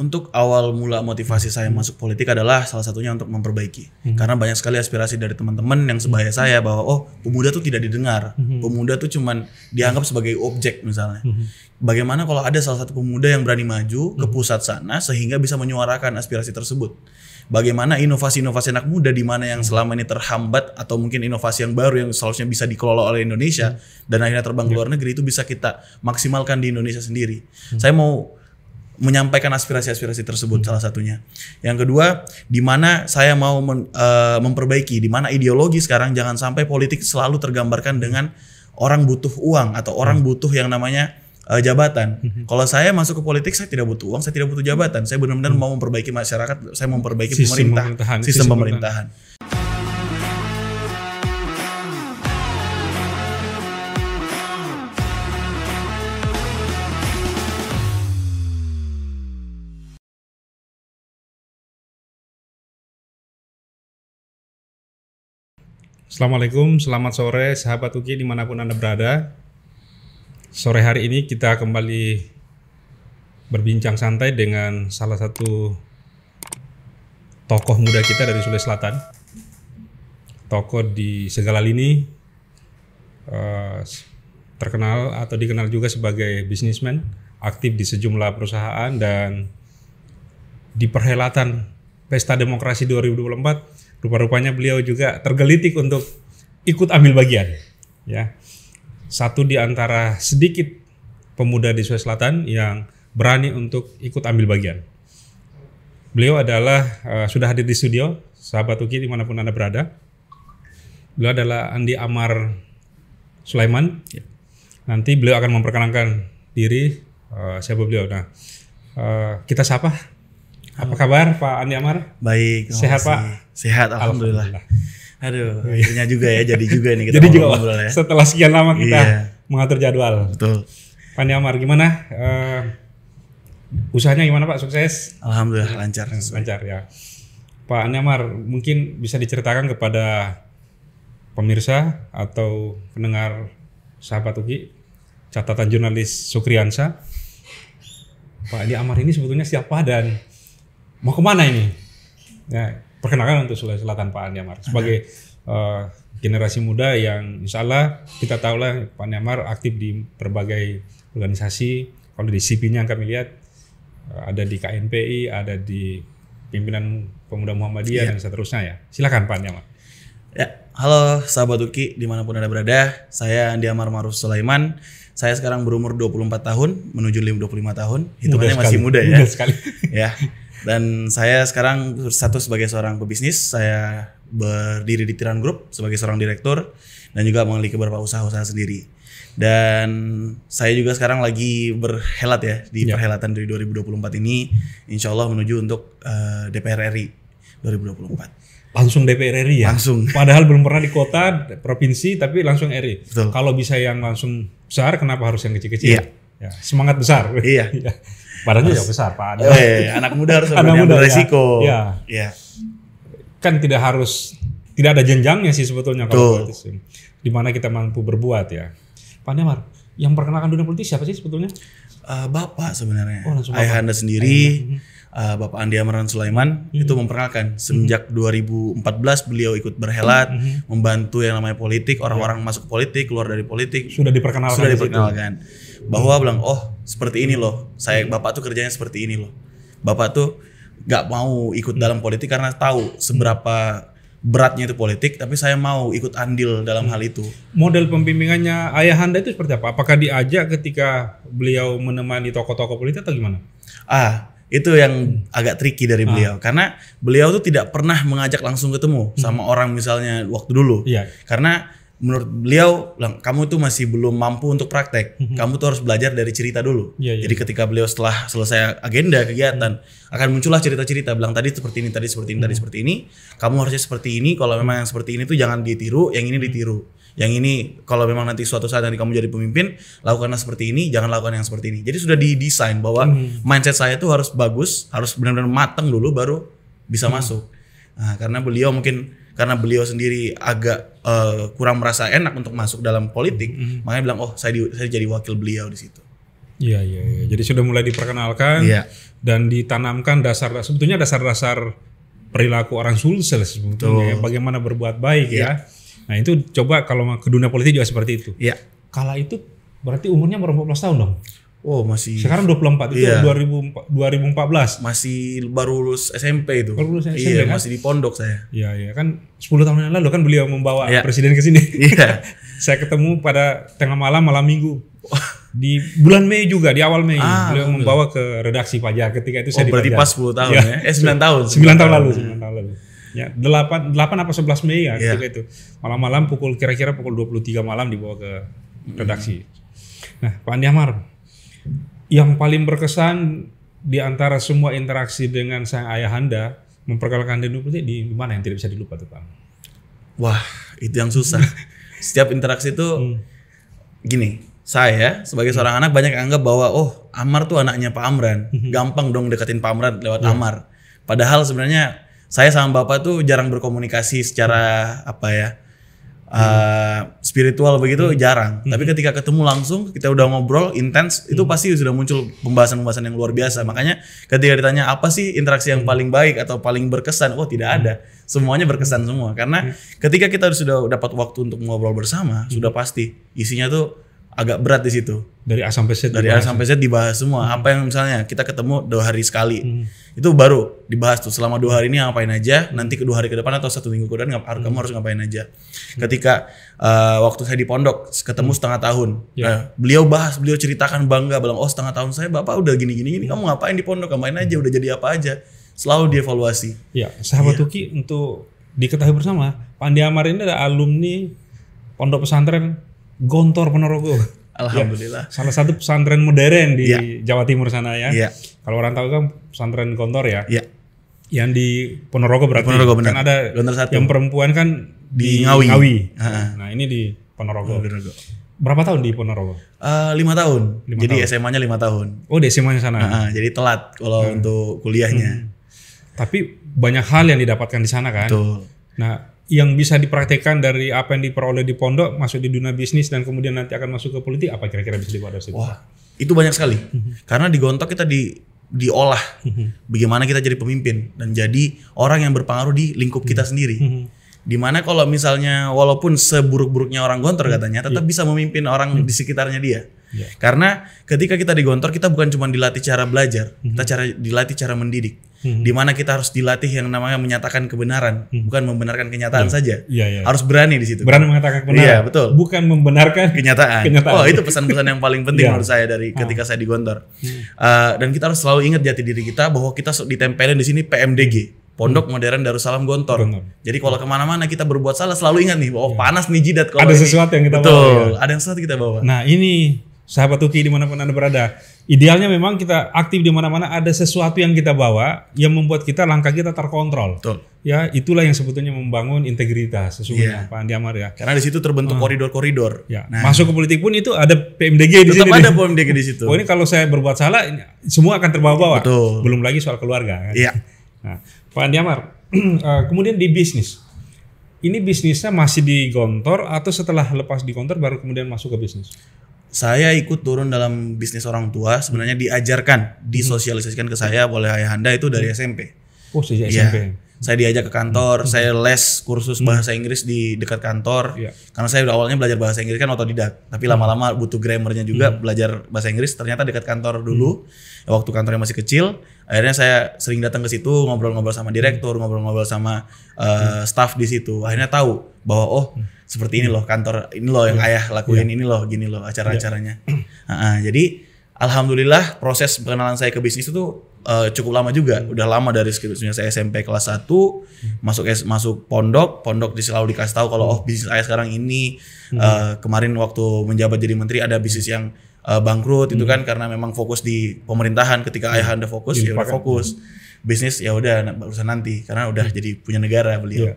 Untuk awal mula motivasi saya masuk politik adalah salah satunya untuk memperbaiki. Hmm. Karena banyak sekali aspirasi dari teman-teman yang sebaya saya hmm. bahwa oh pemuda tuh tidak didengar, hmm. pemuda tuh cuman dianggap sebagai objek misalnya. Hmm. Bagaimana kalau ada salah satu pemuda yang berani maju ke hmm. pusat sana sehingga bisa menyuarakan aspirasi tersebut? Bagaimana inovasi-inovasi anak muda di mana yang hmm. selama ini terhambat atau mungkin inovasi yang baru yang seharusnya bisa dikelola oleh Indonesia dan akhirnya terbang ke ya. luar negeri itu bisa kita maksimalkan di Indonesia sendiri. Saya mau menyampaikan aspirasi-aspirasi tersebut salah satunya. Yang kedua, di mana saya mau men, uh, memperbaiki, di mana ideologi sekarang jangan sampai politik selalu tergambarkan dengan orang butuh uang atau orang hmm. butuh yang namanya uh, jabatan. Hmm. Kalau saya masuk ke politik saya tidak butuh uang, saya tidak butuh jabatan. Saya benar-benar hmm. mau memperbaiki masyarakat, saya mau memperbaiki sistem pemerintah, pemerintahan, sistem, sistem pemerintahan. pemerintahan. Assalamualaikum, selamat sore sahabat Uki dimanapun Anda berada. Sore hari ini kita kembali berbincang santai dengan salah satu tokoh muda kita dari Sulawesi Selatan. Tokoh di segala lini, eh, terkenal atau dikenal juga sebagai bisnismen, aktif di sejumlah perusahaan dan di perhelatan Pesta Demokrasi 2024 Rupa-rupanya beliau juga tergelitik untuk ikut ambil bagian. Ya, satu di antara sedikit pemuda di Sulawesi Selatan yang berani untuk ikut ambil bagian. Beliau adalah uh, sudah hadir di studio, sahabat Uki dimanapun anda berada. Beliau adalah Andi Amar Sulaiman. Ya. Nanti beliau akan memperkenalkan diri uh, siapa beliau. Nah, uh, kita sapa apa kabar Pak Andi Amar? Baik. Sehat Pak? Sehat alhamdulillah. alhamdulillah. Aduh, oh, iya. akhirnya juga ya jadi juga nih kita jadi juga, ngobrol ya. Setelah sekian lama kita yeah. mengatur jadwal. Betul. Pak Andi Amar gimana? Uh, usahanya gimana Pak? Sukses? Alhamdulillah lancar. Lancar ya. Pak Andi Amar mungkin bisa diceritakan kepada pemirsa atau pendengar sahabat Uki catatan jurnalis Sukriansa Pak Andi Amar ini sebetulnya siapa dan mau kemana ini? Ya, perkenalkan untuk Sulawesi Selatan Pak Anyamar sebagai uh, generasi muda yang insya Allah kita tahu lah Pak Anyamar aktif di berbagai organisasi. Kalau di CP-nya kami lihat eh, ada di KNPI, ada di pimpinan pemuda Muhammadiyah ya. dan seterusnya ya. Silakan Pak Aniamar. Ya, halo sahabat Uki dimanapun anda berada. Saya Andi Amar Maruf Sulaiman. Saya sekarang berumur 24 tahun menuju 25 tahun. Hitungannya masih muda ya. Muda sekali. ya. Dan saya sekarang satu sebagai seorang pebisnis, saya berdiri di Tiran Group sebagai seorang direktur dan juga memiliki beberapa usaha-usaha sendiri. Dan saya juga sekarang lagi berhelat ya di ya. perhelatan dari 2024 ini, insya Allah menuju untuk uh, DPR RI 2024 langsung DPR RI ya. Langsung. Padahal belum pernah di kota, provinsi, tapi langsung RI. Betul. Kalau bisa yang langsung besar, kenapa harus yang kecil-kecil? Iya. Ya, semangat besar. Iya. iya. Badannya harus, ya besar, Pak. Ada. Eh, anak muda harus anak muda beresiko. Ya. ya. Kan tidak harus tidak ada jenjangnya sih sebetulnya kalau politis. Di kita mampu berbuat ya. Pak yang perkenalkan dunia politik siapa sih sebetulnya? Uh, bapak sebenarnya. Oh, bapak. Ayahanda sendiri. Uh, Bapak Andi Amran Sulaiman hmm. itu memperkenalkan sejak hmm. 2014 beliau ikut berhelat hmm. membantu yang namanya politik iya. orang-orang masuk politik keluar dari politik sudah diperkenalkan sudah diperkenalkan bahwa bilang oh seperti ini loh saya iya. bapak tuh kerjanya seperti ini loh bapak tuh nggak mau ikut dalam politik karena tahu seberapa beratnya itu politik tapi saya mau ikut andil dalam hal itu model pembimbingannya ayah anda itu seperti apa apakah diajak ketika beliau menemani tokoh-tokoh politik atau gimana ah itu yang hmm. agak tricky dari ah. beliau karena beliau tuh tidak pernah mengajak langsung ketemu hmm. sama orang misalnya waktu dulu iya. karena menurut beliau kamu tuh masih belum mampu untuk praktek mm-hmm. kamu tuh harus belajar dari cerita dulu yeah, yeah. jadi iya. ketika beliau setelah selesai agenda kegiatan mm-hmm. akan muncullah cerita-cerita bilang tadi seperti ini tadi seperti ini mm-hmm. tadi mhm. seperti ini kamu harusnya seperti ini kalau memang yang seperti ini tuh jangan ditiru yang ini mhm. ditiru yang ini kalau memang nanti suatu saat nanti kamu jadi pemimpin lakukanlah seperti ini jangan lakukan yang seperti ini jadi sudah didesain bahwa mm-hmm. mindset saya tuh harus bagus harus benar-benar matang dulu baru bisa mm-hmm. masuk nah, karena beliau mungkin karena beliau sendiri agak uh, kurang merasa enak untuk masuk dalam politik, mm -hmm. makanya bilang oh saya di, saya jadi wakil beliau di situ. Iya iya iya. Jadi sudah mulai diperkenalkan ya. dan ditanamkan dasar sebetulnya dasar-dasar perilaku orang Sulsel sebetulnya ya, bagaimana berbuat baik ya. ya. Nah, itu coba kalau ke dunia politik juga seperti itu. Iya. Kala itu berarti umurnya berapa belas tahun dong. Wow masih sekarang 24 iya. itu iya. 2004, 2014 masih baru lulus SMP itu baru lulus SMP iya, kan? masih di pondok saya iya iya kan 10 tahun yang lalu kan beliau membawa iya. presiden ke sini iya saya ketemu pada tengah malam malam minggu di bulan Mei juga di awal Mei ah, beliau betul. membawa ke redaksi pajak ketika itu oh, saya di berarti pas 10 tahun ya, ya? eh 9 tahun 9, 9 tahun lalu 9 tahun lalu ya 8 8 apa 11 Mei ya iya. ketika yeah. itu malam-malam pukul kira-kira pukul 23 malam dibawa ke redaksi mm. -hmm. nah Pak Andi Amar yang paling berkesan di antara semua interaksi dengan sang ayahanda memperkenalkan Dendu Putih di, di mana yang tidak bisa dilupa tuh Pak? Wah, itu yang susah. Setiap interaksi itu hmm. gini, saya sebagai seorang anak banyak yang anggap bahwa oh Amar tuh anaknya Pak Amran, hmm. gampang dong deketin Pak Amran lewat hmm. Amar. Padahal sebenarnya saya sama bapak tuh jarang berkomunikasi secara apa ya? uh, spiritual begitu hmm. jarang. Hmm. Tapi ketika ketemu langsung, kita udah ngobrol intens, hmm. itu pasti sudah muncul pembahasan-pembahasan yang luar biasa. Makanya ketika ditanya apa sih interaksi yang hmm. paling baik atau paling berkesan, oh tidak hmm. ada. Semuanya berkesan semua. Karena hmm. ketika kita sudah dapat waktu untuk ngobrol bersama, hmm. sudah pasti isinya tuh agak berat di situ. Dari A sampai Z. Dari A sampai Z dibahas semua. Hmm. Apa yang misalnya kita ketemu dua hari sekali. Hmm itu baru dibahas tuh selama dua hari ini ngapain aja, nanti kedua hari ke depan atau satu minggu ke depan hmm. kamu harus ngapain aja. Hmm. Ketika uh, waktu saya di pondok ketemu setengah tahun, yeah. nah, beliau bahas, beliau ceritakan bangga bilang oh setengah tahun saya bapak udah gini gini, ini kamu ngapain di pondok, ngapain aja, udah jadi apa aja. Selalu dievaluasi. Ya, sahabat yeah. Tuki untuk diketahui bersama, Pandi Amar ini ada alumni pondok pesantren Gontor Ponorogo. Alhamdulillah. Ya, salah satu pesantren modern di ya. Jawa Timur sana ya. ya. Kalau orang tahu kan pesantren Gontor ya. Iya. Yang di Ponorogo berarti. Di Ponorogo benar. Kan ada Gontor satu. Yang perempuan kan di, di Ngawi. Ngawi. Ha. Nah ini di Ponorogo. Ponorogo. Berapa tahun di Ponorogo? Uh, lima tahun. Lima jadi SMA-nya lima tahun. Oh di SMA-nya sana. Ha, jadi telat kalau hmm. untuk kuliahnya. Hmm. Tapi banyak hal yang didapatkan di sana kan. Betul. Nah yang bisa dipraktekkan dari apa yang diperoleh di pondok masuk di dunia bisnis dan kemudian nanti akan masuk ke politik apa kira-kira bisa dibawa dari situ? Wah, itu banyak sekali. Hmm. Karena di Gontok kita di diolah mhm. bagaimana kita jadi pemimpin dan jadi orang yang berpengaruh di lingkup kita mhm. sendiri mhm. dimana kalau misalnya walaupun seburuk-buruknya orang gontor katanya tetap iya. bisa memimpin orang di sekitarnya dia iya. karena ketika kita di gontor kita bukan cuma dilatih cara belajar kita cara dilatih cara mendidik hmm. di mana kita harus dilatih yang namanya menyatakan kebenaran, hmm. bukan membenarkan kenyataan ya. saja. Ya, ya. Harus berani di situ. Berani mengatakan kebenaran. Iya, betul. Bukan membenarkan kenyataan. kenyataan. Oh, itu pesan-pesan yang paling penting ya. menurut saya dari ah. ketika ah. saya di Gontor. Hmm. Uh, dan kita harus selalu ingat jati diri kita bahwa kita ditempelin di sini PMDG. Pondok hmm. Modern Darussalam Gontor. Benar. Jadi kalau kemana-mana kita berbuat salah selalu ingat nih, oh ya. panas nih jidat kalau ada ini. sesuatu yang kita betul, bawa. ya. ada yang sesuatu kita bawa. Nah ini sahabat Uki dimanapun Anda berada. Idealnya memang kita aktif di mana-mana ada sesuatu yang kita bawa yang membuat kita langkah kita terkontrol. Betul. Ya, itulah yang sebetulnya membangun integritas sesungguhnya yeah. Pak Andi Amar ya. Karena di situ terbentuk ah. koridor-koridor. Uh, ya. Nah. Masuk ke politik pun itu ada PMDG di Tetap situ. ada PMDG di situ. Oh, ini kalau saya berbuat salah semua akan terbawa-bawa. Belum lagi soal keluarga kan. Iya. Yeah. Nah, Pak Andi Amar, eh, kemudian di bisnis. Ini bisnisnya masih di kantor atau setelah lepas di kantor baru kemudian masuk ke bisnis? saya ikut turun dalam bisnis orang tua sebenarnya diajarkan hmm. disosialisasikan ke saya oleh ayah anda itu dari hmm. SMP oh sejak ya. SMP saya diajak ke kantor, hmm. saya les kursus hmm. bahasa Inggris di dekat kantor. Yeah. Karena saya awalnya belajar bahasa Inggris kan otodidak, tapi hmm. lama-lama hmm. butuh grammarnya juga hmm. belajar bahasa Inggris. Ternyata dekat kantor dulu, hmm. waktu kantornya masih kecil, akhirnya saya sering datang ke situ ngobrol-ngobrol sama direktur, ngobrol-ngobrol sama uh, staff di situ. Akhirnya tahu bahwa oh seperti ini loh kantor ini loh yang ayah lakuin yeah. ini loh gini loh acara-acaranya. Yeah. Iya. Uh -uh, jadi alhamdulillah proses perkenalan saya ke bisnis itu uh, cukup lama juga. Udah lama dari skripsinya saya SMP kelas 1 hmm. masuk masuk pondok, pondok di selalu dikasih tahu kalau oh bisnis saya sekarang ini hmm. uh, kemarin waktu menjabat jadi menteri ada bisnis yang uh, bangkrut gitu hmm. itu kan karena memang fokus di pemerintahan ketika hmm. ayah Anda fokus ya fokus. Hmm bisnis ya udah urusan nanti karena udah hmm. jadi punya negara beliau. Yeah.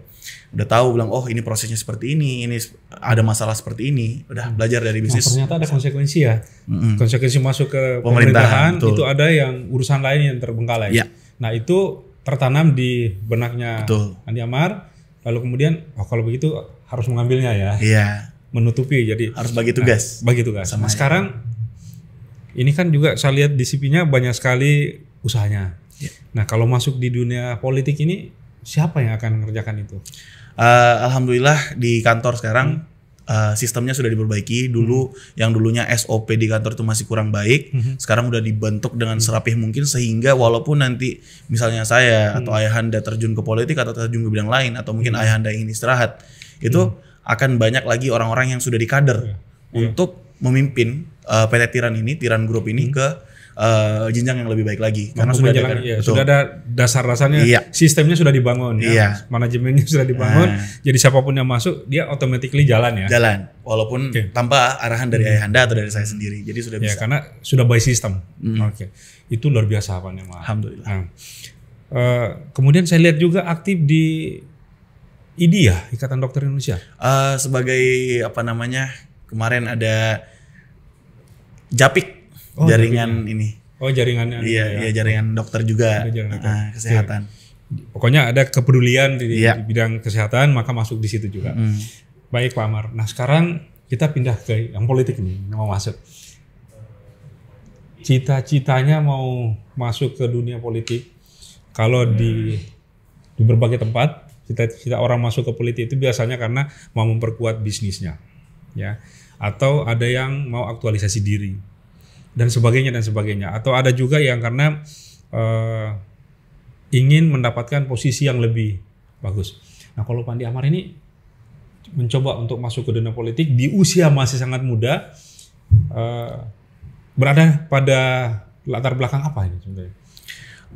Udah tahu bilang oh ini prosesnya seperti ini, ini ada masalah seperti ini, udah hmm. belajar dari nah, bisnis. Nah, ternyata ada konsekuensi ya. Mm-hmm. Konsekuensi masuk ke pemerintahan, pemerintahan itu ada yang urusan lain yang terbengkalai. Yeah. Nah, itu tertanam di benaknya Betul. Andi Amar lalu kemudian oh kalau begitu harus mengambilnya ya. yeah. Menutupi jadi harus bagi nah, tugas. Nah, bagi tugas. Sama nah, ya. sekarang ini kan juga saya lihat di CV-nya banyak sekali usahanya. Ya. Nah kalau masuk di dunia politik ini siapa yang akan mengerjakan itu? Uh, Alhamdulillah di kantor sekarang. Hmm uh, sistemnya sudah diperbaiki dulu hmm. yang dulunya SOP di kantor itu masih kurang baik hmm. sekarang udah dibentuk dengan hmm. serapih mungkin sehingga walaupun nanti misalnya saya hmm. atau ayahanda terjun ke politik atau terjun ke bidang lain atau mungkin hmm. ayahanda ingin istirahat itu hmm. akan banyak lagi orang-orang yang sudah dikader yeah. Ya. untuk yeah. memimpin uh, PT Tiran ini Tiran Group ini hmm. ke uh, jenjang yang lebih baik lagi Mampu karena sudah ada, kan? iya, sudah ada dasar dasarnya iya. sistemnya sudah dibangun ya. iya. ya manajemennya sudah dibangun nah. jadi siapapun yang masuk dia automatically jalan ya jalan walaupun okay. tanpa arahan dari hmm. ayahanda atau dari saya sendiri jadi sudah ya, bisa ya, karena sudah by system hmm. oke okay. itu luar biasa apa nih alhamdulillah nah. uh, kemudian saya lihat juga aktif di ID ya Ikatan Dokter Indonesia uh, sebagai apa namanya kemarin ada Japik oh, jaringan jaringan ini. Oh jaringannya. Iya, iya ya, jaringan dokter juga. Jaringan dokter. Nah, kesehatan. Oke. Pokoknya ada kepedulian di, ya. di bidang kesehatan, maka masuk di situ juga. Hmm. Baik Pak Amar. Nah sekarang kita pindah ke yang politik ini, mau masuk. Cita-citanya mau masuk ke dunia politik. Kalau di di berbagai tempat, kita cita orang masuk ke politik itu biasanya karena mau memperkuat bisnisnya, ya. Atau ada yang mau aktualisasi diri dan sebagainya dan sebagainya atau ada juga yang karena uh, ingin mendapatkan posisi yang lebih bagus. Nah kalau Pandi Amar ini mencoba untuk masuk ke dunia politik di usia masih sangat muda uh, berada pada latar belakang apa ini sebenarnya?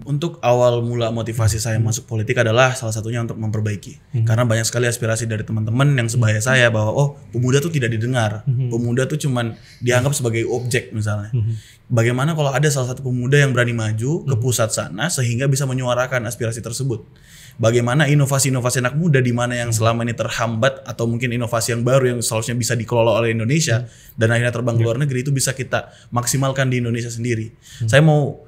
Untuk awal mula motivasi saya masuk politik adalah salah satunya untuk memperbaiki. Hmm. Karena banyak sekali aspirasi dari teman-teman yang sebaya hmm. saya bahwa oh pemuda tuh tidak didengar, hmm. pemuda tuh cuman dianggap sebagai objek misalnya. Hmm. Bagaimana kalau ada salah satu pemuda yang berani maju ke hmm. pusat sana sehingga bisa menyuarakan aspirasi tersebut? Bagaimana inovasi-inovasi anak muda di mana yang hmm. selama ini terhambat atau mungkin inovasi yang baru yang seharusnya bisa dikelola oleh Indonesia dan akhirnya terbang ke ya. luar negeri itu bisa kita maksimalkan di Indonesia sendiri. Saya mau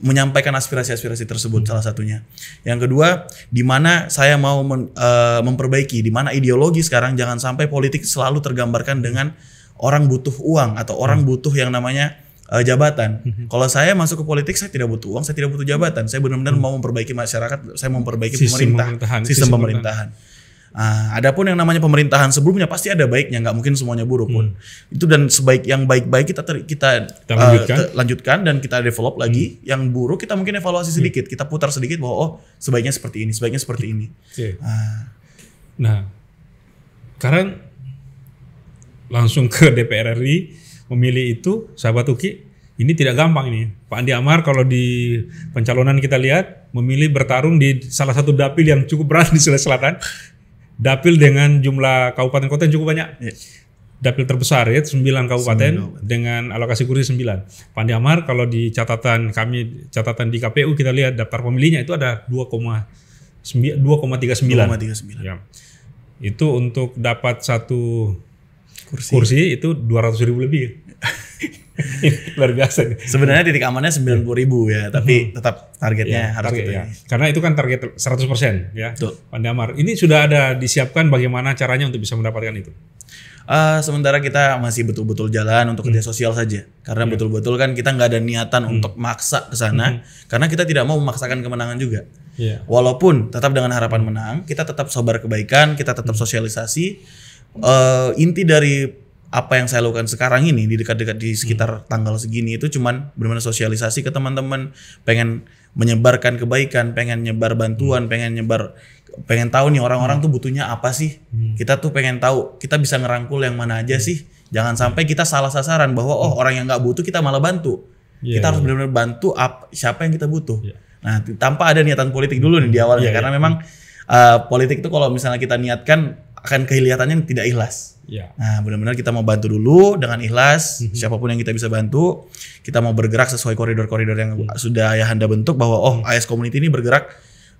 menyampaikan aspirasi-aspirasi tersebut salah satunya. Yang kedua, di mana saya mau men, uh, memperbaiki, di mana ideologi sekarang jangan sampai politik selalu tergambarkan dengan orang butuh uang atau orang butuh yang namanya uh, jabatan. Mhm. Kalau saya masuk ke politik saya tidak butuh uang, saya tidak butuh jabatan. Saya benar-benar mhm. mau memperbaiki masyarakat, saya mau memperbaiki sistem pemerintah, pemerintahan, sistem, sistem pemerintahan. pemerintahan ada ah, adapun yang namanya pemerintahan sebelumnya pasti ada baiknya, nggak mungkin semuanya buruk pun. Hmm. Itu dan sebaik yang baik-baik kita ter, kita, kita eh, lanjutkan. lanjutkan dan kita develop lagi. Hmm. Yang buruk kita mungkin evaluasi hmm. sedikit, hmm. kita putar sedikit bahwa oh sebaiknya seperti ini, sebaiknya seperti ini. Ah. Nah, sekarang langsung ke DPR RI memilih itu, sahabat Uki, ini tidak gampang ini. Pak Andi Amar kalau di pencalonan kita lihat memilih bertarung di salah satu dapil yang cukup berat di Sulawesi Selatan dapil dengan jumlah kabupaten kota yang cukup banyak. Yeah. Dapil terbesar ya 9 kabupaten 9. dengan alokasi kursi 9. Pandiamar kalau di catatan kami catatan di KPU kita lihat daftar pemilihnya itu ada 2,39. 2,39. Ya. Itu untuk dapat satu kursi, kursi itu 200 ribu lebih. Ya. luar biasa nih. Sebenarnya titik amannya sembilan ribu ya, hmm. tapi hmm. tetap targetnya ya, harus target, gitu ya. ya. Karena itu kan target 100 ya. Tuh. Pandamar. Ini sudah ada disiapkan bagaimana caranya untuk bisa mendapatkan itu? Uh, sementara kita masih betul-betul jalan untuk hmm. kerja sosial saja, karena betul iya. betul-betul kan kita nggak ada niatan hmm. untuk maksa ke sana, hmm. karena kita tidak mau memaksakan kemenangan juga. Yeah. Walaupun tetap dengan harapan menang, kita tetap sobar kebaikan, kita tetap hmm. sosialisasi. Uh, inti dari apa yang saya lakukan sekarang ini di dekat-dekat di sekitar hmm. tanggal segini itu cuman benar-benar sosialisasi ke teman-teman, pengen menyebarkan kebaikan, pengen nyebar bantuan, hmm. pengen nyebar pengen tahu nih orang-orang hmm. tuh butuhnya apa sih? Hmm. Kita tuh pengen tahu, kita bisa ngerangkul yang mana aja sih? Jangan sampai kita salah sasaran bahwa oh orang yang nggak butuh kita malah bantu. Yeah, kita harus benar iya. benar-benar bantu apa, siapa yang kita butuh. Yeah. Nah, tanpa ada niatan politik dulu nih di hmm. awalnya yeah, karena yeah. memang uh, politik itu kalau misalnya kita niatkan akan kelihatannya tidak ikhlas. Ya. Nah, benar-benar kita mau bantu dulu dengan ikhlas, mm-hmm. siapapun yang kita bisa bantu, kita mau bergerak sesuai koridor-koridor yang mm. sudah Anda bentuk bahwa oh, AS iya. community ini bergerak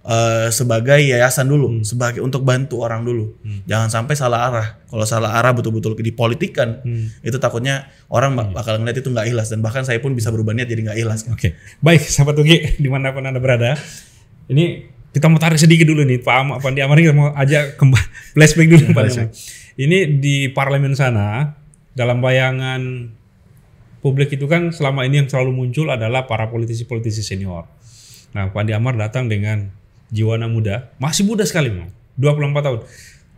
uh, sebagai yayasan dulu, mm. sebagai untuk bantu orang dulu. Mm. Jangan sampai salah arah. Kalau salah arah betul-betul dipolitikan, mm. itu takutnya orang mm. bakal ngeliat itu nggak ikhlas dan bahkan saya pun bisa berubah niat jadi nggak ikhlas. Oke, okay. baik sahabat Ugi dimanapun anda berada, ini kita mau tarik sedikit dulu nih Pak Pandi Amar kita mau ajak kembali flashback dulu Pak iya, Amar. Ini di parlemen sana dalam bayangan publik itu kan selama ini yang selalu muncul adalah para politisi-politisi senior. Nah, Pak Andi Amar datang dengan jiwa jiwana muda, masih muda sekali, Bang. 24 tahun.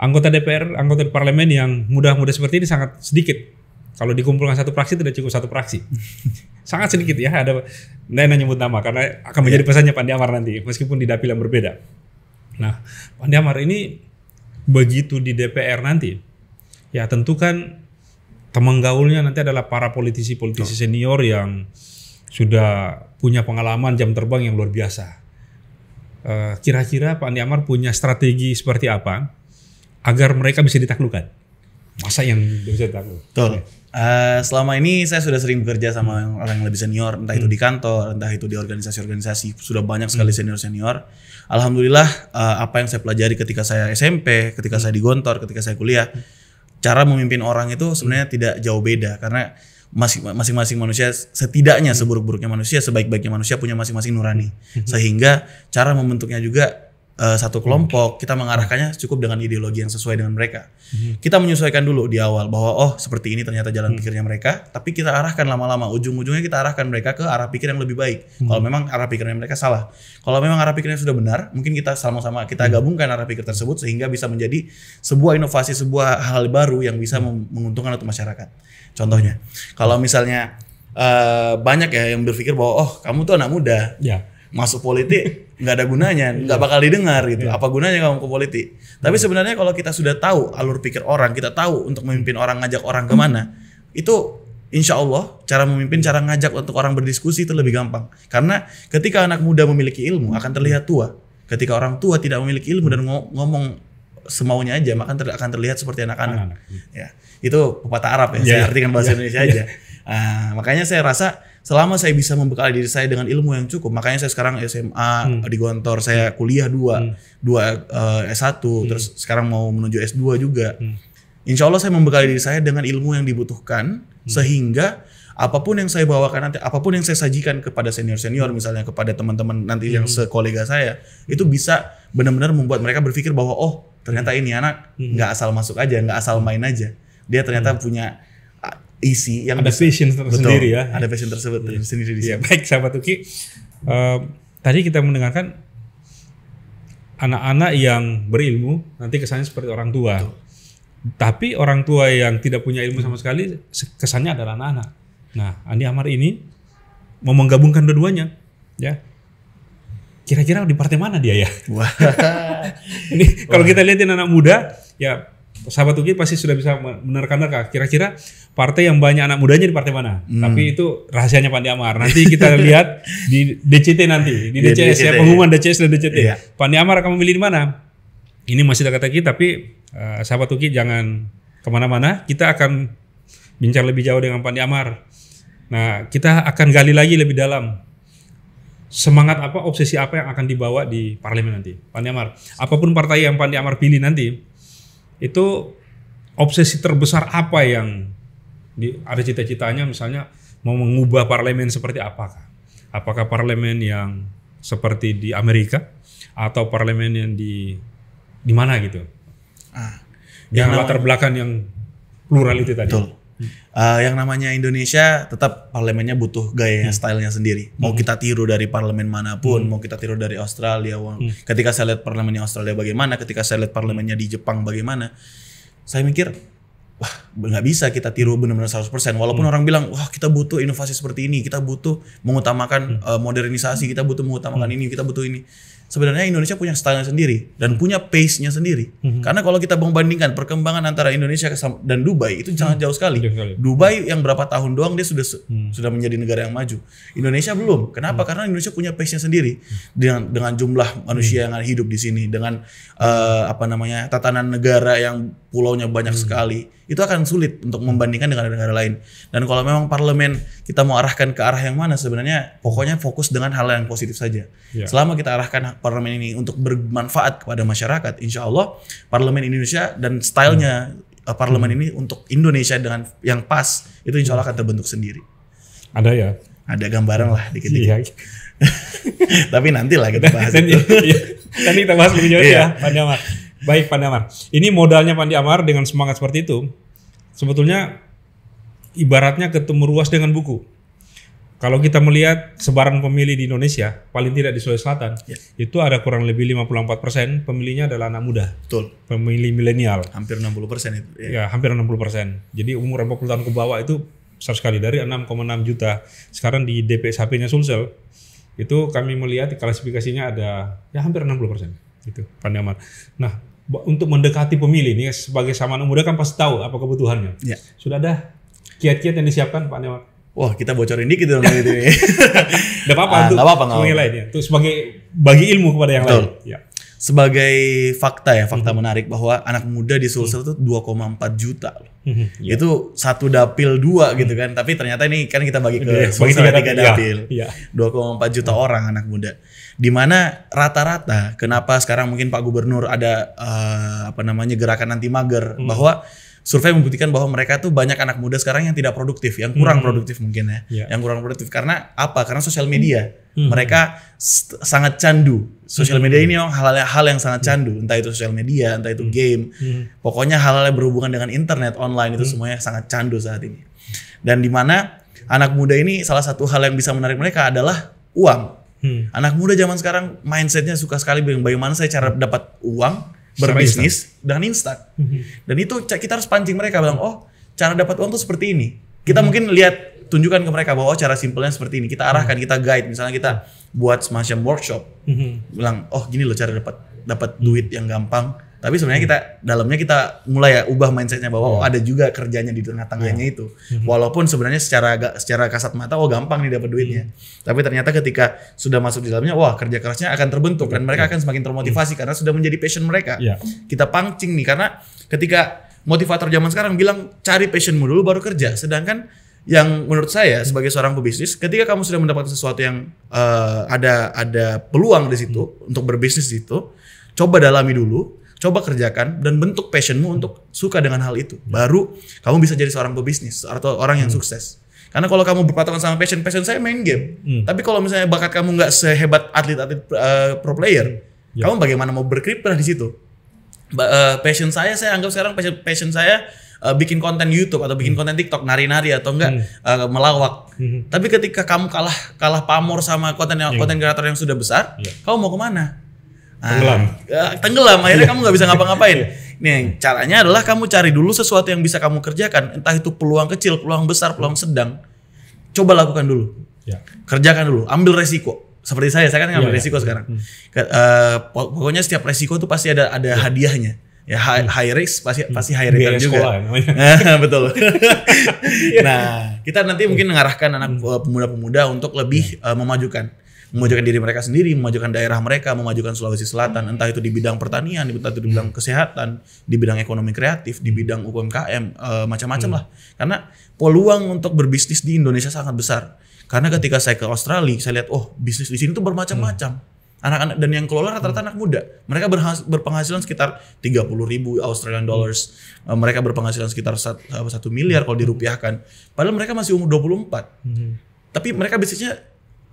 Anggota DPR, anggota parlemen yang muda-muda seperti ini sangat sedikit. Kalau dikumpulkan satu praksi tidak cukup satu praksi. sangat sedikit ya, ada Nenek enak nyebut nama karena akan menjadi iya. pesannya Pandi Pandiamar nanti meskipun di dapil yang berbeda. Nah, Pandi Pandiamar ini begitu di DPR nanti, ya tentu kan teman gaulnya nanti adalah para politisi-politisi senior yang sudah punya pengalaman jam terbang yang luar biasa. Eh, kira-kira Pak Andi Amar punya strategi seperti apa agar mereka bisa ditaklukkan? Masa yang bisa ditaklukkan? Betul. Uh, selama ini saya sudah sering bekerja sama orang yang lebih senior, entah hmm. itu di kantor, entah itu di organisasi-organisasi, sudah banyak sekali hmm. senior-senior. Alhamdulillah uh, apa yang saya pelajari ketika saya SMP, ketika hmm. saya di Gontor, ketika saya kuliah, cara memimpin orang itu sebenarnya hmm. tidak jauh beda karena masing-masing manusia setidaknya hmm. seburuk-buruknya manusia, sebaik-baiknya manusia punya masing-masing nurani. Hmm. Sehingga cara membentuknya juga uh, satu hmm. kelompok, kita mengarahkannya cukup dengan ideologi yang sesuai dengan mereka. Hmm. Kita menyesuaikan dulu di awal bahwa oh seperti ini ternyata jalan hmm. pikirnya mereka, tapi kita arahkan lama-lama ujung-ujungnya kita arahkan mereka ke arah pikir yang lebih baik. Hmm. Kalau memang arah pikirnya mereka salah, kalau memang arah pikirnya sudah benar, mungkin kita sama-sama kita hmm. gabungkan arah pikir tersebut sehingga bisa menjadi sebuah inovasi, sebuah hal baru yang bisa hmm. menguntungkan untuk masyarakat. Contohnya, kalau misalnya uh, banyak ya yang berpikir bahwa oh kamu tuh anak muda. Yeah masuk politik nggak ada gunanya, nggak iya. bakal didengar gitu. Iya. Apa gunanya kamu ke politik? Tapi iya. sebenarnya kalau kita sudah tahu alur pikir orang, kita tahu untuk memimpin orang, ngajak orang kemana, hmm. itu insya Allah cara memimpin, cara ngajak untuk orang berdiskusi itu lebih gampang. Karena ketika anak muda memiliki ilmu akan terlihat tua. Ketika orang tua tidak memiliki ilmu dan ngomong semaunya aja, maka akan terlihat seperti anak-anak. Ya, itu pepatah Arab ya. Saya artikan bahasa Indonesia aja. Yeah. makanya saya rasa selama saya bisa membekali diri saya dengan ilmu yang cukup makanya saya sekarang SMA hmm. di Gontor saya kuliah dua hmm. dua uh, eh, S1 hmm. terus sekarang mau menuju S2 juga hmm. insya Allah saya membekali diri saya dengan ilmu yang dibutuhkan hmm. sehingga apapun yang saya bawakan nanti apapun yang saya sajikan kepada senior senior misalnya kepada teman-teman nanti hmm. yang sekolega saya itu bisa benar-benar membuat mereka berpikir bahwa oh ternyata hmm. ini anak hmm. nggak hmm. asal masuk aja nggak asal main aja dia ternyata hmm. punya isi yang ada bisa, passion tersendiri ya. Ada passion tersebut yeah. tersendiri di sini. Ya, baik sahabat Uki. Uh, tadi kita mendengarkan anak-anak yang berilmu nanti kesannya seperti orang tua. Betul. Tapi orang tua yang tidak punya ilmu sama sekali kesannya adalah anak-anak. Nah, Andi Amar ini mau menggabungkan keduanya ya. Kira-kira di partai mana dia ya? Wah. ini kalau kita lihatin anak muda, ya sahabat UGI pasti sudah bisa menerka-nerka kira-kira partai yang banyak anak mudanya di partai mana. Hmm. Tapi itu rahasianya Pandi Amar. Nanti kita lihat di DCT nanti, di DCS ya, DCT, ya pengumuman DCS dan DCT. Ya. Pandi Amar akan memilih di mana? Ini masih dekat lagi tapi uh, sahabat UGI jangan kemana-mana. Kita akan bincang lebih jauh dengan Pandi Amar. Nah, kita akan gali lagi lebih dalam semangat apa, obsesi apa yang akan dibawa di parlemen nanti, Pandi Amar. Apapun partai yang Pandi Amar pilih nanti, itu obsesi terbesar apa yang di, ada cita-citanya misalnya mau mengubah parlemen seperti apakah? Apakah parlemen yang seperti di Amerika atau parlemen yang di di mana gitu? Ah, yang, latar belakang yang plural itu tadi. Betul uh, yang namanya Indonesia tetap parlemennya butuh gaya hmm. stylenya sendiri. Mau hmm. kita tiru dari parlemen manapun, hmm. mau kita tiru dari Australia. Hmm. Ketika saya lihat parlemennya Australia bagaimana, ketika saya lihat parlemennya di Jepang bagaimana, saya mikir wah nggak bisa kita tiru benar-benar 100% walaupun hmm. orang bilang wah kita butuh inovasi seperti ini kita butuh mengutamakan hmm. uh, modernisasi kita butuh mengutamakan hmm. ini kita butuh ini sebenarnya Indonesia punya style sendiri dan punya pace-nya sendiri. Mm -hmm. Karena kalau kita membandingkan perkembangan antara Indonesia dan Dubai itu sangat mhm. jauh sekali. Jauh sekali. Dubai yang berapa tahun doang dia sudah mm. sudah menjadi negara yang maju. Indonesia belum. Kenapa? Mm. Karena Indonesia punya pace-nya sendiri mhm. dengan dengan jumlah manusia mm. yang hidup di sini, dengan uh, apa namanya tatanan negara yang pulaunya banyak hmm. sekali, itu akan sulit untuk membandingkan dengan negara negara lain. Dan kalau memang parlemen kita mau arahkan ke arah yang mana sebenarnya pokoknya fokus dengan hal yang positif saja. Yeah. Selama kita arahkan parlemen ini untuk bermanfaat kepada masyarakat, insya Allah parlemen Indonesia dan stylenya hmm. Eh, parlemen hmm. ini untuk Indonesia dengan yang pas itu insya Allah akan terbentuk sendiri. Ada ya? Ada gambaran lah dikit-dikit. Yeah. Tapi nanti lah kita bahas. itu. Iya, iya. Nanti kita bahas lebih jauh iya. ya, Pak Jamal. Baik Pandi Amar. Ini modalnya Pandi Amar dengan semangat seperti itu. Sebetulnya ibaratnya ketemu ruas dengan buku. Kalau kita melihat sebaran pemilih di Indonesia, paling tidak di Sulawesi Selatan, ya. itu ada kurang lebih 54 persen pemilihnya adalah anak muda. Betul. Pemilih milenial. Hampir 60 persen itu. Ya. ya, hampir 60 persen. Jadi umur 40 tahun ke bawah itu besar sekali dari 6,6 juta. Sekarang di dphp nya Sulsel, itu kami melihat klasifikasinya ada ya hampir 60 persen gitu Pandaman. Nah untuk mendekati pemilih ini sebagai anak muda kan pasti tahu apa kebutuhannya. Ya. Sudah ada kiat-kiat yang disiapkan Pak Newar? Wah kita bocorin dikit dong gitu ini. Gak apa-apa ah, apa-apa. Sebagai lain sebagai bagi ilmu kepada yang Betul. lain. Ya sebagai fakta ya, fakta mm -hmm. menarik bahwa anak muda di Sulsel itu mm -hmm. 2,4 juta loh. Mm -hmm. Yeah. Itu satu dapil dua mhm. gitu kan. Tapi ternyata ini kan kita bagi ke yeah, iya, tiga, kan, tiga dapil. Yeah, yeah. 2,4 juta -hmm. orang anak muda. Dimana rata-rata kenapa sekarang mungkin Pak Gubernur ada uh, apa namanya gerakan anti mager mm -hmm. bahwa survei membuktikan bahwa mereka tuh banyak anak muda sekarang yang tidak produktif, yang kurang hmm. produktif mungkin ya, ya, yang kurang produktif karena apa? Karena sosial media. Hmm. Mereka sangat candu. Sosial hmm. media ini hal-hal yang sangat candu, hmm. entah itu sosial media, entah itu hmm. game. Pokoknya hal-hal yang berhubungan dengan internet, online itu semuanya sangat candu saat ini. Dan di mana anak muda ini salah satu hal yang bisa menarik mereka adalah uang. Anak muda zaman sekarang mindsetnya suka sekali bagaimana saya cara dapat uang berbisnis instan. instan. Mm-hmm. Dan itu kita harus pancing mereka bilang, "Oh, cara dapat uang tuh seperti ini." Kita hmm. mungkin lihat tunjukkan ke mereka bahwa oh, cara simpelnya seperti ini. Kita arahkan, hmm. kita guide. Misalnya kita buat semacam workshop. Hmm. Bilang, "Oh, gini loh cara dapat dapat duit yang gampang." Tapi sebenarnya kita dalamnya kita mulai ya ubah mindsetnya bahwa oh iya. ada juga kerjanya di tengah-tengahnya iya. itu. Mhm. Walaupun sebenarnya secara agak secara kasat mata oh gampang nih dapat duitnya. Iya. Tapi ternyata ketika sudah masuk di dalamnya wah kerja kerasnya akan terbentuk dan mereka akan semakin termotivasi karena sudah menjadi passion mereka. Yeah. Kita pancing nih karena ketika motivator zaman sekarang bilang cari passionmu dulu baru kerja. Sedangkan yang menurut saya sebagai seorang pebisnis, ketika kamu sudah mendapatkan sesuatu yang uh, ada ada peluang di situ hmm. untuk berbisnis di situ, coba dalami dulu, coba kerjakan dan bentuk passionmu untuk suka dengan hal itu. Baru kamu bisa jadi seorang pebisnis atau orang yang hmm. sukses. Karena kalau kamu berpatokan sama passion, passion saya main game. Hmm. Tapi kalau misalnya bakat kamu nggak sehebat atlet-atlet uh, pro player, ya. kamu bagaimana mau berkiprah di situ? uh, passion saya, saya anggap sekarang passion, passion saya eh, bikin konten YouTube atau bikin hmm. konten TikTok nari-nari atau enggak hmm. uh, melawak. Hmm. Tapi ketika kamu kalah kalah pamor sama konten yeah. Ya. konten kreator yang sudah besar, yeah. kamu mau kemana? Ah. tenggelam ah, tenggelam akhirnya kamu nggak bisa ngapa-ngapain nih caranya adalah kamu cari dulu sesuatu yang bisa kamu kerjakan entah itu peluang kecil peluang besar peluang sedang coba lakukan dulu ya. kerjakan dulu ambil resiko seperti saya saya kan ngambil ya, ya. resiko ya. sekarang hmm. uh, pokoknya setiap resiko itu pasti ada ada ya. hadiahnya ya high, hmm. high risk pasti hmm. pasti high return juga sekolah, ya, ah, betul nah kita nanti hmm. mungkin mengarahkan anak hmm. eh, pemuda-pemuda untuk lebih uh, memajukan memajukan diri mereka sendiri, memajukan daerah mereka, memajukan Sulawesi Selatan, hmm. entah itu di bidang pertanian, entah itu di bidang hmm. kesehatan, di bidang ekonomi kreatif, di bidang UMKM, e, eh, macam-macam hmm. lah. Karena peluang untuk berbisnis di Indonesia sangat besar. Karena ketika saya ke Australia, saya lihat oh bisnis di sini tuh bermacam-macam. Hmm anak-anak dan yang kelola rata-rata hmm. anak muda. Mereka berpenghasilan sekitar 30 ribu Australian dollars. Hmm. Eh, mereka berpenghasilan sekitar eh, satu miliar kalau hmm. dirupiahkan. Padahal mereka masih umur 24. Hmm. Tapi mereka bisnisnya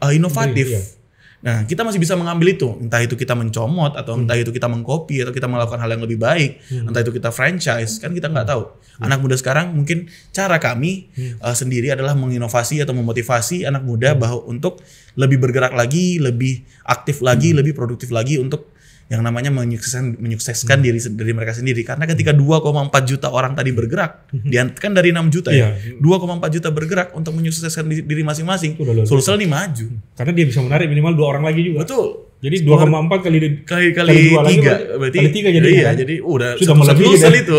uh, inovatif. Iya, iya. Nah, kita masih bisa mengambil itu, entah itu kita mencomot atau hmm. entah itu kita mengcopy atau kita melakukan hal yang lebih baik, hmm. entah itu kita franchise, kan kita nggak hmm. tahu. Hmm. Anak muda sekarang mungkin cara kami hmm. uh, sendiri adalah menginovasi atau memotivasi anak muda hmm. bahwa untuk lebih bergerak lagi, lebih aktif lagi, hmm. lebih produktif lagi untuk yang namanya menyukseskan menyukseskan hmm. diri dari mereka sendiri karena ketika 2,4 hmm. juta orang tadi bergerak hmm. kan dari 6 juta ya iya. koma 2,4 juta bergerak untuk menyukseskan diri masing-masing Sulsel nih maju hmm. karena dia bisa menarik minimal dua orang lagi juga betul jadi 2,4 kali kali kali, kali 3 lagi, berarti kali 3 jadi iya, kan? jadi udah sudah melebihi Sulsel ya? itu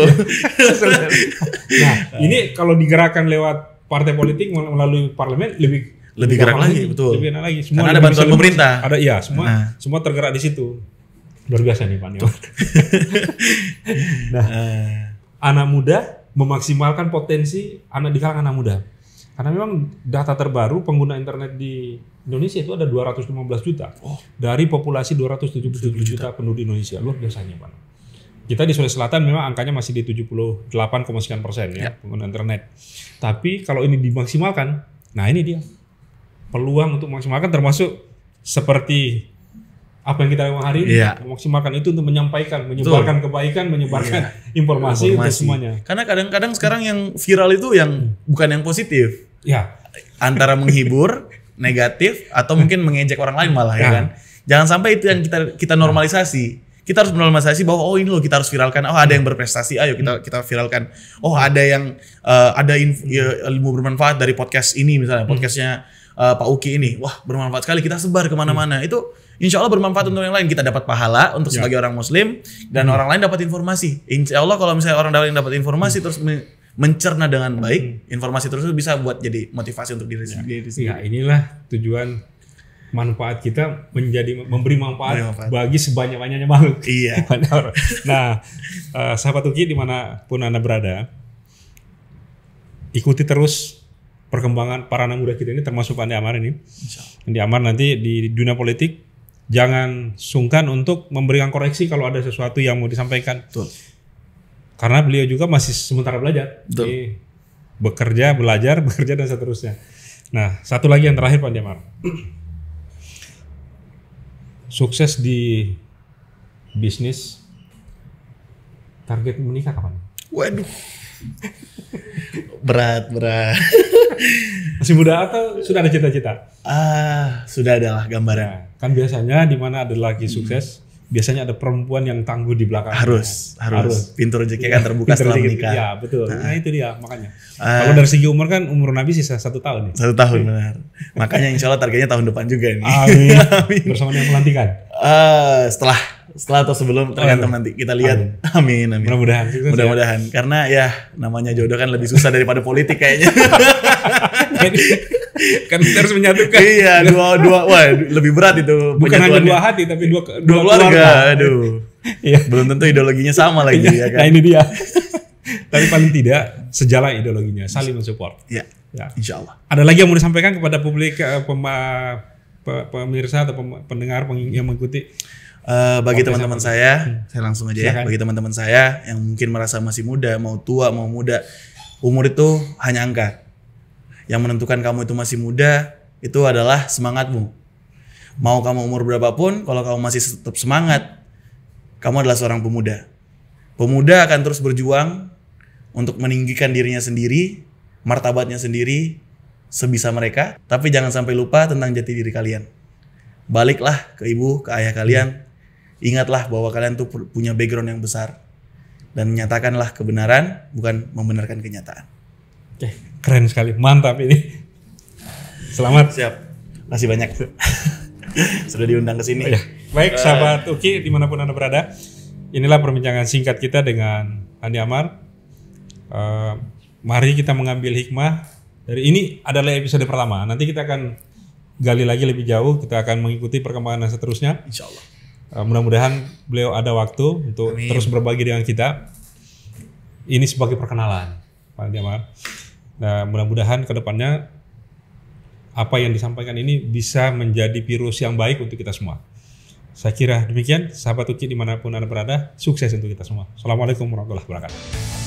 nah ini kalau digerakkan lewat partai politik melalui parlemen lebih lebih gerak lagi, lagi betul lebih enak lagi semua Karena ada bantuan pemerintah ada iya semua nah. semua tergerak di situ luar biasa nih Pak Neo. nah, eh. anak muda memaksimalkan potensi anak di kalangan anak muda. Karena memang data terbaru pengguna internet di Indonesia itu ada 215 juta. Oh. Dari populasi 277 juta, juta penduduk Indonesia. Luar biasanya, Pak. Kita di Sulawesi Selatan memang angkanya masih di 78, sekian persen ya, ya pengguna internet. Tapi kalau ini dimaksimalkan, nah ini dia. Peluang untuk memaksimalkan termasuk seperti apa yang kita lakukan hari ini yeah. memaksimalkan itu untuk menyampaikan menyebarkan Betul. kebaikan menyebarkan yeah. informasi, informasi untuk semuanya karena kadang-kadang sekarang yang viral itu yang bukan yang positif ya antara menghibur negatif atau mungkin mengejek orang lain malah ya, ya kan jangan sampai itu yang kita kita normalisasi kita harus normalisasi bahwa oh ini loh kita harus viralkan oh ada yang berprestasi ayo kita kita viralkan oh ada yang uh, ada ya, ilmu bermanfaat dari podcast ini misalnya hmm. podcastnya uh, Pak Uki ini, wah bermanfaat sekali kita sebar kemana-mana. Hmm. Itu Insya Allah bermanfaat hmm. untuk yang lain. Kita dapat pahala untuk ya. sebagai orang Muslim dan hmm. orang lain dapat informasi. Insya Allah kalau misalnya orang lain dapat informasi hmm. terus mencerna dengan baik hmm. informasi terus bisa buat jadi motivasi untuk ya. diri sendiri. Ya, inilah tujuan manfaat kita menjadi memberi manfaat, manfaat. bagi sebanyak-banyaknya makhluk. Iya. nah, eh, sahabat Uki dimanapun anda berada, ikuti terus perkembangan para anak muda kita ini termasuk Andi Amar ini. Andi Amar nanti di dunia politik jangan sungkan untuk memberikan koreksi kalau ada sesuatu yang mau disampaikan. Betul. Karena beliau juga masih sementara belajar. Betul. Jadi bekerja, belajar, bekerja dan seterusnya. Nah, satu lagi yang terakhir Pak Amar. Sukses di bisnis target menikah kapan? Waduh. berat berat masih muda atau sudah ada cita-cita ah sudah adalah gambaran nah, kan biasanya di mana ada lagi hmm. sukses biasanya ada perempuan yang tangguh di belakang harus kan? harus, harus. pintu rezeki iya, kan terbuka setelah menikah ya betul nah, nah itu dia makanya uh, kalau dari segi umur kan umur nabi sisa satu tahun ya satu tahun benar makanya insya Allah targetnya tahun depan juga nih amin, amin. bersama dengan pelantikan uh, setelah setelah atau sebelum oh, tergantung iya. nanti kita lihat amin amin, mudah-mudahan ya. mudah-mudahan ya. karena ya namanya jodoh kan lebih susah daripada politik kayaknya kan kita harus menyatukan iya dua dua wah lebih berat itu bukan hanya dua hati tapi dua dua, dua keluarga, keluarga. aduh ya belum tentu ideologinya sama lagi iya. ya kan nah ini dia tapi paling tidak sejalan ideologinya saling mensupport ya ya insyaallah ada lagi yang mau disampaikan kepada publik eh, pemirsa atau pem, pendengar yang mengikuti Uh, bagi teman-teman saya, hmm, saya langsung aja ya. Bagi teman-teman saya yang mungkin merasa masih muda, mau tua, mau muda, umur itu hanya angka. Yang menentukan kamu itu masih muda itu adalah semangatmu. Mau kamu umur berapapun, kalau kamu masih tetap semangat, kamu adalah seorang pemuda. Pemuda akan terus berjuang untuk meninggikan dirinya sendiri, martabatnya sendiri, sebisa mereka. Tapi jangan sampai lupa tentang jati diri kalian. Baliklah ke ibu, ke ayah kalian, ingatlah bahwa kalian tuh punya background yang besar dan nyatakanlah kebenaran bukan membenarkan kenyataan. Oke, keren sekali. Mantap ini. Selamat. Siap. Masih banyak. Sudah diundang ke sini. Oh, ya. Baik, eh. sahabat uh, Uki dimanapun Anda berada. Inilah perbincangan singkat kita dengan Andi Amar. Uh, mari kita mengambil hikmah dari ini adalah episode pertama. Nanti kita akan gali lagi lebih jauh. Kita akan mengikuti perkembangan seterusnya. Insya Allah. Eh, mudah-mudahan beliau ada waktu untuk Amin. terus berbagi dengan kita. Ini sebagai perkenalan, Pak Jamal. Nah, mudah-mudahan kedepannya apa yang disampaikan ini bisa menjadi virus yang baik untuk kita semua. Saya kira demikian, sahabat Uci dimanapun Anda berada, sukses untuk kita semua. Assalamualaikum warahmatullahi wabarakatuh.